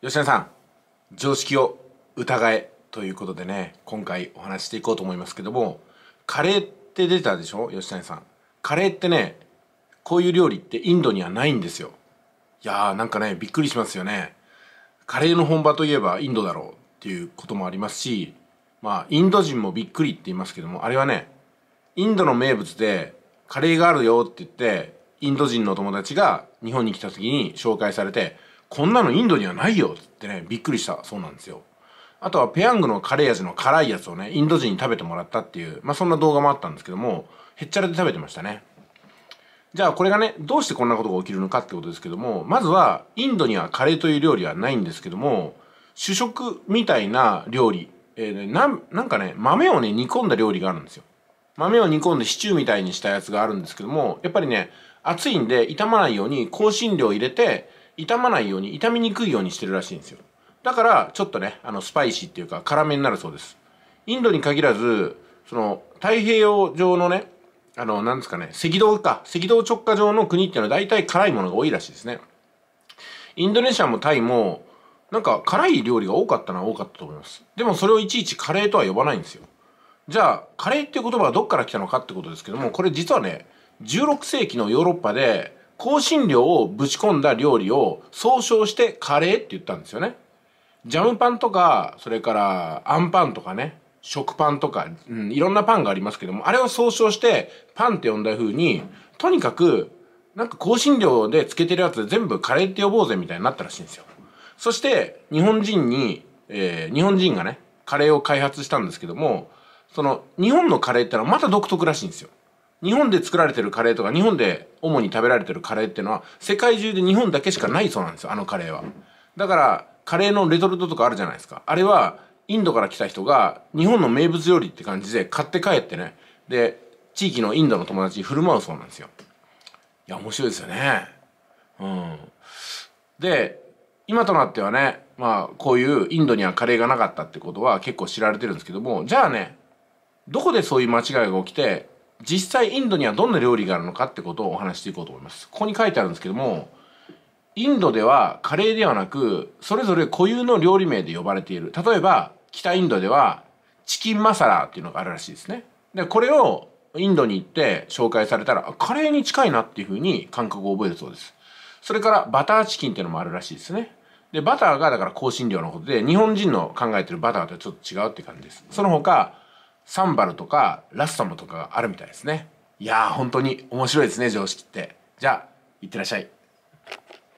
吉野さん常識を疑えということでね今回お話していこうと思いますけどもカレーって出たでしょ吉谷さんカレーってねこういう料理ってインドにはないんですよいやーなんかねびっくりしますよねカレーの本場といえばインドだろうっていうこともありますしまあインド人もびっくりって言いますけどもあれはねインドの名物でカレーがあるよって言ってインド人の友達が日本に来た時に紹介されてこんなのインドにはないよってね、びっくりしたそうなんですよ。あとはペヤングのカレー味の辛いやつをね、インド人に食べてもらったっていう、まあそんな動画もあったんですけども、へっちゃらで食べてましたね。じゃあこれがね、どうしてこんなことが起きるのかってことですけども、まずはインドにはカレーという料理はないんですけども、主食みたいな料理、えー、ななんかね、豆をね、煮込んだ料理があるんですよ。豆を煮込んでシチューみたいにしたやつがあるんですけども、やっぱりね、熱いんで傷まないように香辛料入れて、傷まないように傷みにくいようにしてるらしいんですよだからちょっとねあのスパイシーっていうか辛めになるそうですインドに限らずその太平洋上のねあのなんですかね赤道か赤道直下上の国っていうのは大体辛いものが多いらしいですねインドネシアもタイもなんか辛い料理が多かったのは多かったと思いますでもそれをいちいちカレーとは呼ばないんですよじゃあカレーっていう言葉はどっから来たのかってことですけどもこれ実はね16世紀のヨーロッパで香辛料をぶち込んだ料理を総称してカレーって言ったんですよね。ジャムパンとか、それからあんパンとかね、食パンとか、うん、いろんなパンがありますけども、あれを総称してパンって呼んだ風に、とにかく、なんか香辛料で漬けてるやつ全部カレーって呼ぼうぜみたいになったらしいんですよ。そして、日本人に、えー、日本人がね、カレーを開発したんですけども、その、日本のカレーってのはまた独特らしいんですよ。日本で作られてるカレーとか日本で主に食べられてるカレーっていうのは世界中で日本だけしかないそうなんですよあのカレーはだからカレーのレトルトとかあるじゃないですかあれはインドから来た人が日本の名物料理って感じで買って帰ってねで地域のインドの友達に振る舞うそうなんですよいや面白いですよねうんで今となってはねまあこういうインドにはカレーがなかったってことは結構知られてるんですけどもじゃあねどこでそういう間違いが起きて実際インドにはどんな料理があるのかってことをお話していこうと思いますここに書いてあるんですけどもインドではカレーではなくそれぞれ固有の料理名で呼ばれている例えば北インドではチキンマサラっていうのがあるらしいですねでこれをインドに行って紹介されたらカレーに近いなっていうふうに感覚を覚えるそうですそれからバターチキンっていうのもあるらしいですねでバターがだから香辛料のことで日本人の考えてるバターとはちょっと違うって感じですその他サンバルとかラストムとかがあるみたいですねいやー本当に面白いですね常識ってじゃあいってらっしゃい